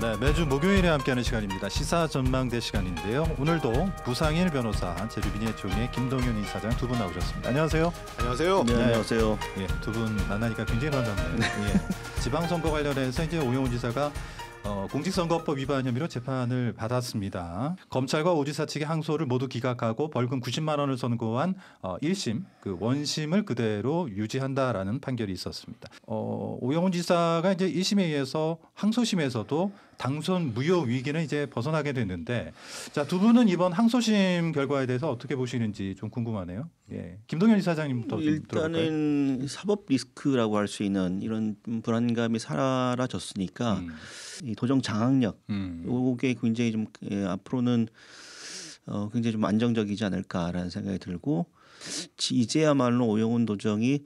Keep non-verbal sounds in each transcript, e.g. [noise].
네, 매주 목요일에 함께하는 시간입니다. 시사 전망대 시간인데요. 오늘도 부상일 변호사, 제주빈의 총회 김동윤 이사장 두 분 나오셨습니다. 안녕하세요. 안녕하세요. 네, 네. 안녕하세요. 예, 두 분 만나니까 굉장히 반갑네요. 네. 예, 지방선거 관련해서 이제 오영훈 지사가 어, 공직선거법 위반 혐의로 재판을 받았습니다. 검찰과 오지사 측의 항소를 모두 기각하고 벌금 90만 원을 선고한 어, 1심 그 원심을 그대로 유지한다라는 판결이 있었습니다. 어, 오영훈 지사가 이제 1심에 의해서 항소심에서도 당선 무효 위기는 이제 벗어나게 됐는데 자 두 분은 이번 항소심 결과에 대해서 어떻게 보시는지 좀 궁금하네요. 예, 김동현 이사장님부터 일단은 들어볼까요? 사법 리스크라고 할 수 있는 이런 불안감이 사라졌으니까 음. 이 도정 장악력 음. 요게 굉장히 좀 예, 앞으로는 어, 굉장히 좀 안정적이지 않을까라는 생각이 들고 이제야말로 오영훈 도정이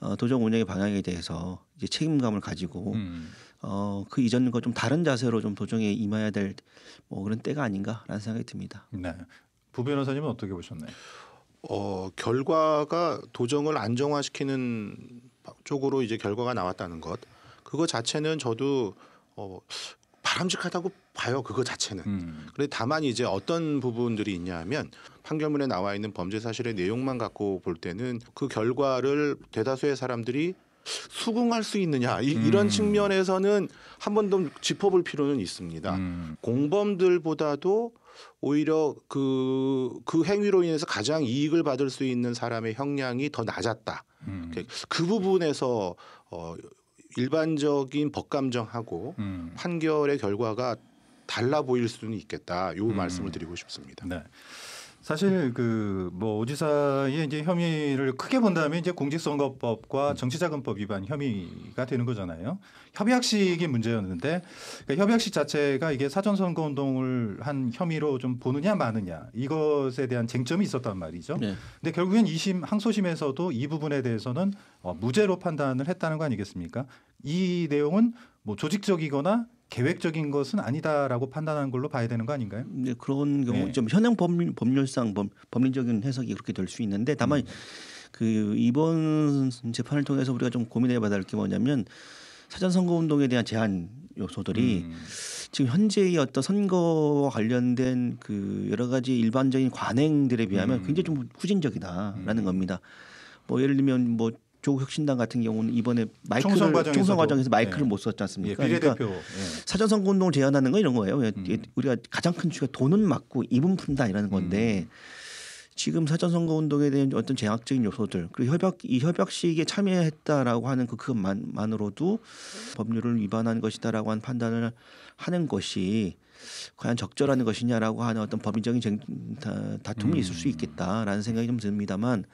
어, 도정 운영의 방향에 대해서 이제 책임감을 가지고 음. 어, 그 이전과 좀 다른 자세로 좀 도정에 임해야 될 뭐 그런 때가 아닌가라는 생각이 듭니다. 네. 부 변호사님은 어떻게 보셨나요? 어, 결과가 도정을 안정화시키는 쪽으로 이제 결과가 나왔다는 것. 그거 자체는 저도 어, 바람직하다고 봐요. 그거 자체는. 음. 그런데 다만 이제 어떤 부분들이 있냐 하면 판결문에 나와 있는 범죄 사실의 내용만 갖고 볼 때는 그 결과를 대다수의 사람들이 수긍할 수 있느냐 이, 음. 런 측면에서는 한 번 더 짚어볼 필요는 있습니다. 음. 공범들보다도 오히려 그, 그 행위로 인해서 가장 이익을 받을 수 있는 사람의 형량이 더 낮았다. 음. 그 부분에서 어, 일반적인 법감정하고 음. 판결의 결과가 달라 보일 수는 있겠다. 요 음. 말씀을 드리고 싶습니다. 네. 사실 그 뭐 오지사의 이제 혐의를 크게 본다면 이제 공직선거법과 정치자금법 위반 혐의가 되는 거잖아요. 협약식이 문제였는데 그러니까 협약식 자체가 이게 사전선거 운동을 한 혐의로 좀 보느냐 마느냐 이것에 대한 쟁점이 있었단 말이죠. 네. 근데 결국엔 이심 항소심에서도 이 부분에 대해서는 어, 무죄로 판단을 했다는 거 아니겠습니까? 이 내용은 뭐 조직적이거나 계획적인 것은 아니다라고 판단한 걸로 봐야 되는 거 아닌가요? 네, 그런 경우 네. 좀 현행 법률, 법률상 법, 률적인 해석이 그렇게 될 수 있는데 다만 음. 그 이번 재판을 통해서 우리가 좀 고민해 봐야 될 게 뭐냐면 사전 선거 운동에 대한 제한 요소들이 음. 지금 현재의 어떤 선거와 관련된 그 여러 가지 일반적인 관행들에 비하면 음. 굉장히 좀 후진적이다라는 음. 겁니다. 뭐 예를 들면 뭐 조국혁신당 같은 경우는 이번에 마이크를 총선, 과정에서도, 총선 과정에서 마이크를 예. 못 썼지 않습니까? 예, 비례대표, 그러니까 예. 사전 선거 운동을 제한하는 건 이런 거예요. 예, 음. 예, 우리가 가장 큰 주가 돈은 맞고 입은 푼다 이라는 건데 음. 지금 사전 선거 운동에 대한 어떤 제약적인 요소들 그리고 협약 이 협약식에 참여했다라고 하는 그 그만으로도 법률을 위반한 것이다라고 하는 판단을 하는 것이 과연 적절한 것이냐라고 하는 어떤 법리적인 쟁, 다, 다툼이 음. 있을 수 음. 있겠다라는 생각이 좀 듭니다만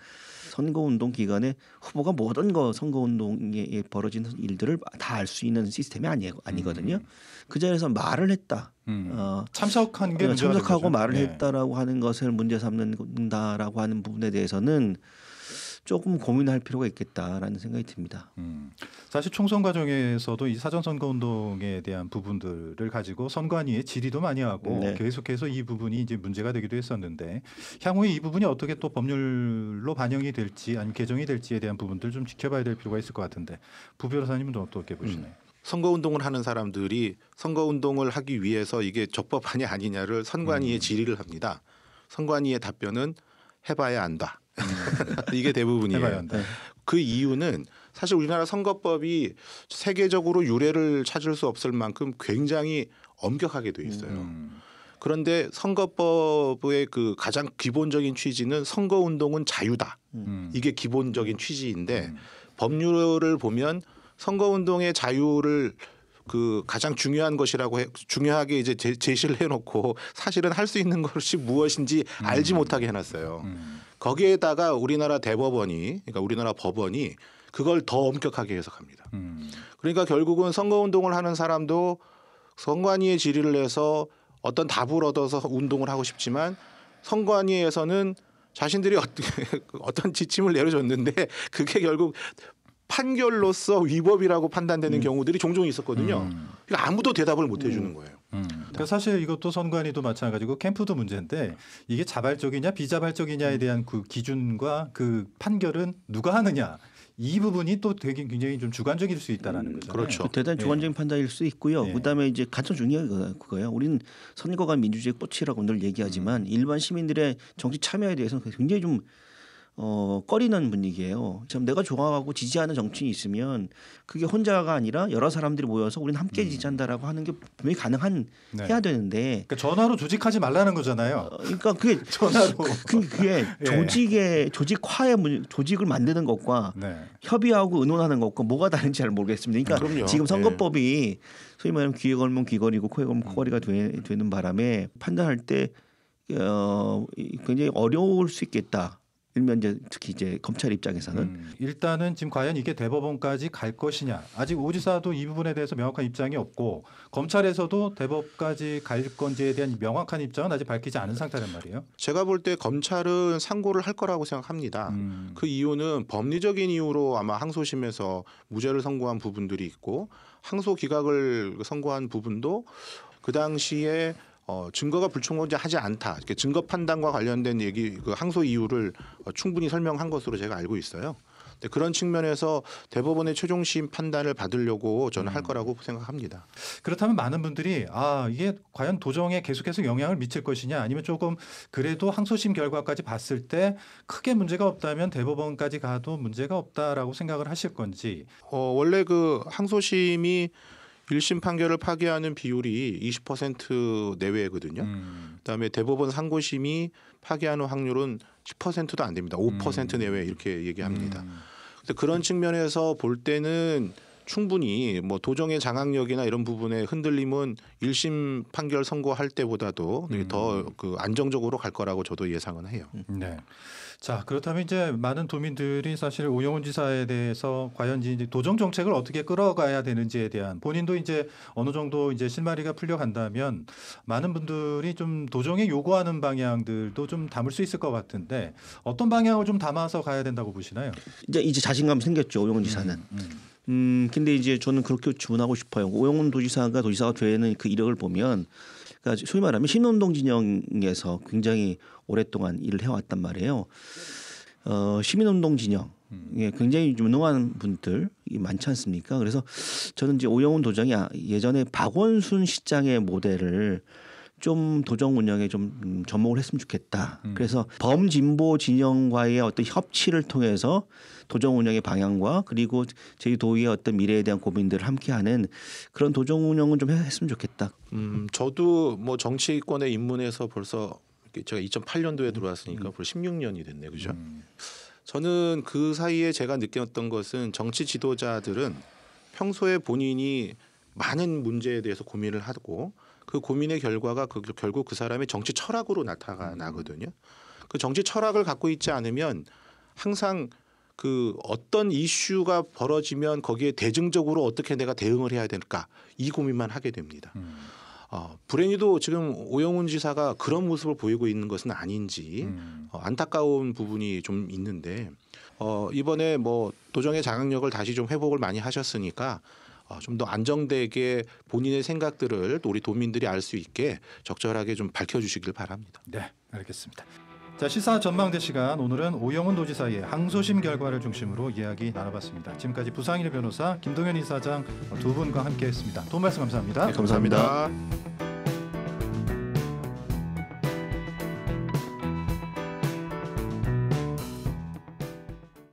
선거 운동 기간에 후보가 모든 거 선거 운동에 벌어진 일들을 다 알 수 있는 시스템이 아니, 아니거든요. 음. 그 자리에서 말을 했다. 음. 어, 참석한 게 어, 참석하고 되죠. 말을 네. 했다라고 하는 것을 문제 삼는다라고 하는 부분에 대해서는 조금 고민할 필요가 있겠다라는 생각이 듭니다. 음. 사실 총선 과정에서도 이 사전 선거 운동에 대한 부분들을 가지고 선관위의 질의도 많이 하고 네. 계속해서 이 부분이 이제 문제가 되기도 했었는데 향후에 이 부분이 어떻게 또 법률로 반영이 될지 아니면 개정이 될지에 대한 부분들 좀 지켜봐야 될 필요가 있을 것 같은데 부 변호사님은 어떻게 보시나요? 음. 선거 운동을 하는 사람들이 선거 운동을 하기 위해서 이게 적법하냐 아니냐를 선관위에 음. 질의를 합니다. 선관위의 답변은 해봐야 안다. 음. [laughs] 이게 대부분이에요. 그 이유는 사실 우리나라 선거법이 세계적으로 유례를 찾을 수 없을 만큼 굉장히 엄격하게 돼 있어요. 음. 그런데 선거법의 그 가장 기본적인 취지는 선거 운동은 자유다. 이게 기본적인 취지인데 법률을 보면 선거 운동의 자유를 그 가장 중요한 것이라고 해, 중요하게 이제 제, 제시를 해놓고 사실은 할 수 있는 것이 무엇인지 알지 음. 못하게 해놨어요. 음. 거기에다가 우리나라 대법원이 그러니까 우리나라 법원이 그걸 더 엄격하게 해석합니다. 음. 그러니까 결국은 선거 운동을 하는 사람도 선관위의 질의를 해서 어떤 답을 얻어서 운동을 하고 싶지만 선관위에서는 자신들이 어떻게 [laughs] 어떤 지침을 내려줬는데 그게 결국 판결로서 위법이라고 판단되는 음. 경우들이 종종 있었거든요. 음. 그러니까 아무도 대답을 못 해주는 음. 거예요. 음. 네. 그러니까 사실 이것도 선관위도 마찬가지고 캠프도 문제인데 이게 자발적이냐 비자발적이냐에 음. 대한 그 기준과 그 판결은 누가 하느냐 이 부분이 또 되게 굉장히 좀 주관적일 수 있다라는 음, 거죠. 그렇죠. 그 대단히 예. 주관적인 예. 판단일 수 있고요. 예. 그다음에 이제 가장 중요한 그거예요. 우리는 선거가 민주주의 꽃이라고 늘 얘기하지만 일반 시민들의 정치 참여에 대해서는 굉장히 좀 어, 꺼리는 분위기예요. 참 내가 좋아하고 지지하는 정치인이 있으면 그게 혼자가 아니라 여러 사람들이 모여서 우리는 함께 음. 지지한다라고 하는 게 분명히 가능한 네. 해야 되는데 그러니까 전화로 조직하지 말라는 거잖아요. 어, 그러니까 그게 [laughs] 전화로 그, 그 게 [laughs] 예. 조직의 조직화의 문, 조직을 만드는 것과 네. 협의하고 의논하는 것과 뭐가 다른지 잘 모르겠습니다. 그러니까 그 지금 예. 선거법이 예. 소위 말하면 귀에 걸면 귀걸이고 코에 걸면 음. 코걸이가 되, 되는 바람에 판단할 때 어, 굉장히 어려울 수 있겠다. 일면 이제 특히 이제 검찰 입장에서는 음. 일단은 지금 과연 이게 대법원까지 갈 것이냐 아직 오지사도 이 부분에 대해서 명확한 입장이 없고 검찰에서도 대법까지 갈 건지에 대한 명확한 입장은 아직 밝히지 않은 상태란 말이에요. 제가 볼 때 검찰은 상고를 할 거라고 생각합니다. 음. 그 이유는 법리적인 이유로 아마 항소심에서 무죄를 선고한 부분들이 있고 항소 기각을 선고한 부분도 그 당시에 어, 증거가 불충분하지 않다. 이렇게 증거 판단과 관련된 얘기 그 항소 이유를 어, 충분히 설명한 것으로 제가 알고 있어요. 근데 그런 측면에서 대법원의 최종 심 판단을 받으려고 저는 할 음. 거라고 생각합니다. 그렇다면 많은 분들이 아 이게 과연 도정에 계속해서 영향을 미칠 것이냐 아니면 조금 그래도 항소심 결과까지 봤을 때 크게 문제가 없다면 대법원까지 가도 문제가 없다라고 생각을 하실 건지. 어, 원래 그 항소심이 1심 판결을 파기하는 비율이 20% 내외거든요. 음. 그다음에 대법원 상고심이 파기하는 확률은 10%도 안 됩니다. 5% 음. 내외 이렇게 얘기합니다. 음. 그런 측면에서 볼 때는 충분히 뭐 도정의 장악력이나 이런 부분에 흔들림은 일심 판결 선고할 때보다도 음. 더그 안정적으로 갈 거라고 저도 예상은 해요. 음. 네. 자 그렇다면 이제 많은 도민들이 사실 오영훈 지사에 대해서 과연 이제 도정 정책을 어떻게 끌어가야 되는지에 대한 본인도 이제 어느 정도 이제 실마리가 풀려간다면 많은 분들이 좀 도정에 요구하는 방향들도 좀 담을 수 있을 것 같은데 어떤 방향을 좀 담아서 가야 된다고 보시나요? 이제 이제 자신감 생겼죠 오영훈 지사는. 음, 음. 음 근데 이제 저는 그렇게 주문하고 싶어요. 오영훈 도지사가 도지사가 되는 그 이력을 보면 그러니까 소위 말하면 신운동 진영에서 굉장히 오랫동안 일을 해왔단 말이에요. 어 시민운동 진영 음. 예, 굉장히 유능한 분들 이 많지 않습니까? 그래서 저는 이제 오영훈 도장이 아, 예전에 박원순 시장의 모델을 좀 도정 운영에 좀 음, 접목을 했으면 좋겠다. 음. 그래서 범진보 진영과의 어떤 협치를 통해서 도정 운영의 방향과 그리고 제주도의 어떤 미래에 대한 고민들을 함께하는 그런 도정 운영은 좀 했으면 좋겠다. 음, 저도 뭐정치권의입문에서 벌써 제가 2008년도에 들어왔으니까 음. 벌써 16년이 됐네, 그죠? 음. 저는 그 사이에 제가 느꼈던 것은 정치 지도자들은 평소에 본인이 많은 문제에 대해서 고민을 하고 그 고민의 결과가 그, 결국 그 사람의 정치 철학으로 나타나거든요. 그 정치 철학을 갖고 있지 않으면 항상 그 어떤 이슈가 벌어지면 거기에 대중적으로 어떻게 내가 대응을 해야 될까 이 고민만 하게 됩니다. 음. 어, 불행히도 지금 오영훈 지사가 그런 모습을 보이고 있는 것은 아닌지 음. 어, 안타까운 부분이 좀 있는데 어, 이번에 뭐 도정의 장악력을 다시 좀 회복을 많이 하셨으니까 아, 좀더 안정되게 본인의 생각들을 또 우리 도민들이 알 수 있게 적절하게 좀 밝혀주시길 바랍니다. 네, 알겠습니다. 자 시사 전망대 시간 오늘은 오영훈 도지사의 항소심 결과를 중심으로 이야기 나눠봤습니다. 지금까지 부상일 변호사 김동현 이사장 두 분과 함께했습니다. 도움 말씀 감사합니다. 네, 감사합니다. 감사합니다.